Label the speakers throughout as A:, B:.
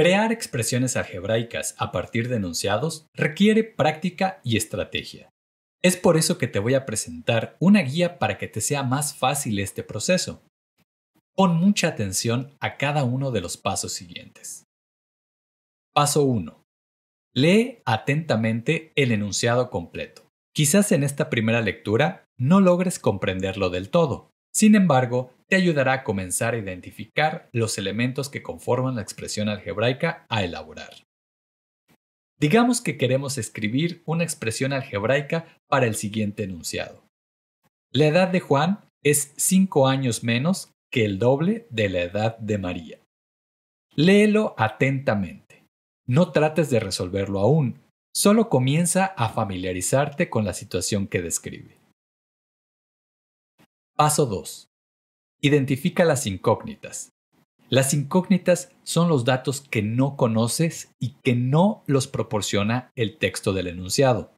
A: Crear expresiones algebraicas a partir de enunciados requiere práctica y estrategia. Es por eso que te voy a presentar una guía para que te sea más fácil este proceso. Pon mucha atención a cada uno de los pasos siguientes. Paso 1. Lee atentamente el enunciado completo. Quizás en esta primera lectura no logres comprenderlo del todo. Sin embargo, te ayudará a comenzar a identificar los elementos que conforman la expresión algebraica a elaborar. Digamos que queremos escribir una expresión algebraica para el siguiente enunciado. La edad de Juan es 5 años menos que el doble de la edad de María. Léelo atentamente. No trates de resolverlo aún, solo comienza a familiarizarte con la situación que describe. Paso 2. Identifica las incógnitas. Las incógnitas son los datos que no conoces y que no los proporciona el texto del enunciado.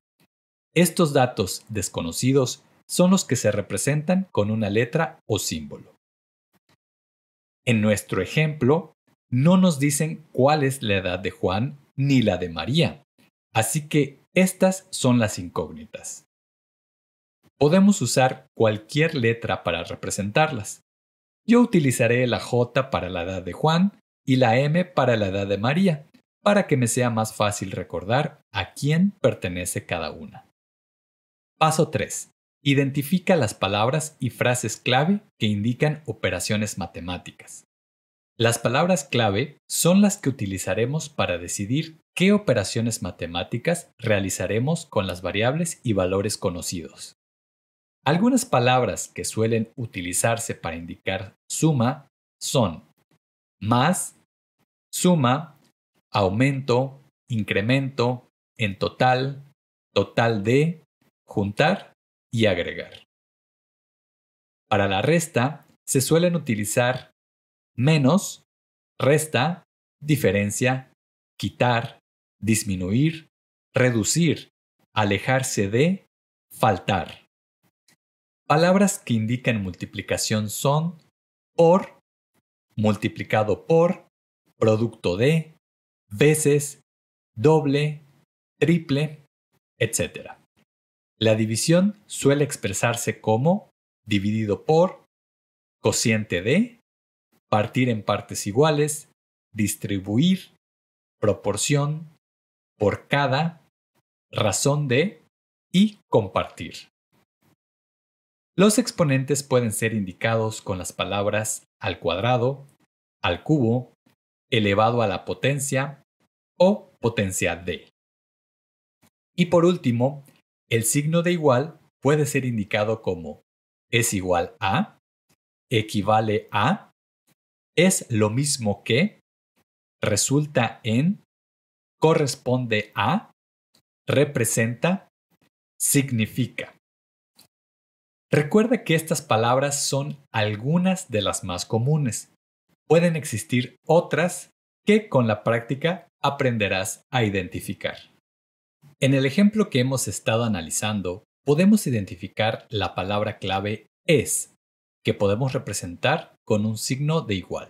A: Estos datos desconocidos son los que se representan con una letra o símbolo. En nuestro ejemplo, no nos dicen cuál es la edad de Juan ni la de María, así que estas son las incógnitas. Podemos usar cualquier letra para representarlas. Yo utilizaré la J para la edad de Juan y la M para la edad de María, para que me sea más fácil recordar a quién pertenece cada una. Paso 3. Identifica las palabras y frases clave que indican operaciones matemáticas. Las palabras clave son las que utilizaremos para decidir qué operaciones matemáticas realizaremos con las variables y valores conocidos. Algunas palabras que suelen utilizarse para indicar suma son más, suma, aumento, incremento, en total, total de, juntar y agregar. Para la resta se suelen utilizar menos, resta, diferencia, quitar, disminuir, reducir, alejarse de, faltar. Palabras que indican multiplicación son por, multiplicado por, producto de, veces, doble, triple, etc. La división suele expresarse como dividido por, cociente de, partir en partes iguales, distribuir, proporción, por cada, razón de y compartir. Los exponentes pueden ser indicados con las palabras al cuadrado, al cubo, elevado a la potencia o potencia d. Y por último, el signo de igual puede ser indicado como es igual a, equivale a, es lo mismo que, resulta en, corresponde a, representa, significa. Recuerda que estas palabras son algunas de las más comunes. Pueden existir otras que con la práctica aprenderás a identificar. En el ejemplo que hemos estado analizando, podemos identificar la palabra clave es, que podemos representar con un signo de igual.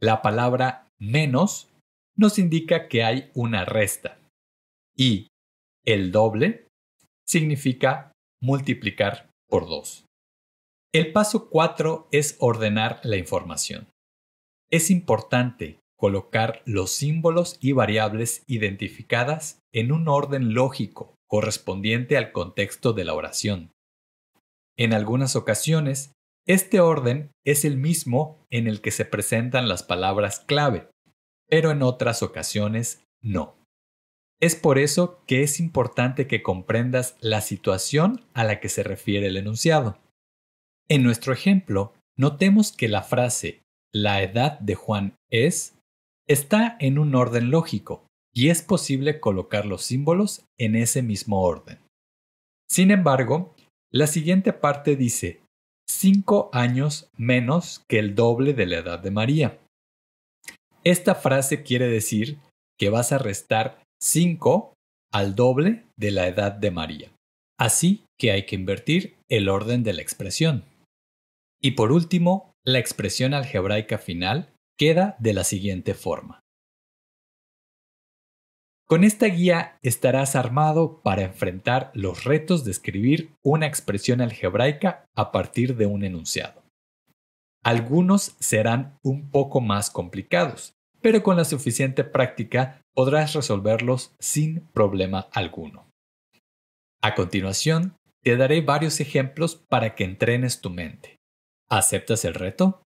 A: La palabra menos nos indica que hay una resta y el doble significa multiplicar el paso 4 es ordenar la información. Es importante colocar los símbolos y variables identificadas en un orden lógico correspondiente al contexto de la oración. En algunas ocasiones, este orden es el mismo en el que se presentan las palabras clave, pero en otras ocasiones no. Es por eso que es importante que comprendas la situación a la que se refiere el enunciado. En nuestro ejemplo, notemos que la frase la edad de Juan es está en un orden lógico y es posible colocar los símbolos en ese mismo orden. Sin embargo, la siguiente parte dice 5 años menos que el doble de la edad de María. Esta frase quiere decir que vas a restar 5 al doble de la edad de María. Así que hay que invertir el orden de la expresión. Y por último, la expresión algebraica final queda de la siguiente forma. Con esta guía estarás armado para enfrentar los retos de escribir una expresión algebraica a partir de un enunciado. Algunos serán un poco más complicados, pero con la suficiente práctica podrás resolverlos sin problema alguno. A continuación, te daré varios ejemplos para que entrenes tu mente. ¿Aceptas el reto?